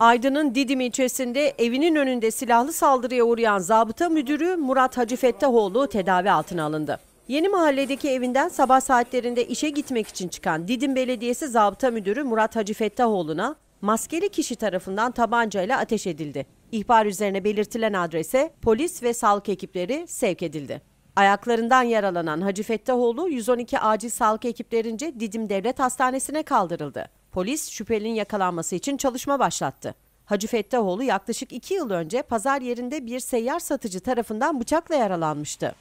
Aydın'ın Didim ilçesinde evinin önünde silahlı saldırıya uğrayan zabıta müdürü Murat Hacı Fettahoğlu tedavi altına alındı. Yeni mahalledeki evinden sabah saatlerinde işe gitmek için çıkan Didim Belediyesi zabıta müdürü Murat Hacı Fettahoğlu'na maskeli kişi tarafından tabancayla ateş edildi. İhbar üzerine belirtilen adrese polis ve sağlık ekipleri sevk edildi. Ayaklarından yaralanan Hacı Fettahoğlu 112 acil sağlık ekiplerince Didim Devlet Hastanesi'ne kaldırıldı. Polis şüphelinin yakalanması için çalışma başlattı. Hacı Fettahoğlu yaklaşık 2 yıl önce pazar yerinde bir seyyar satıcı tarafından bıçakla yaralanmıştı.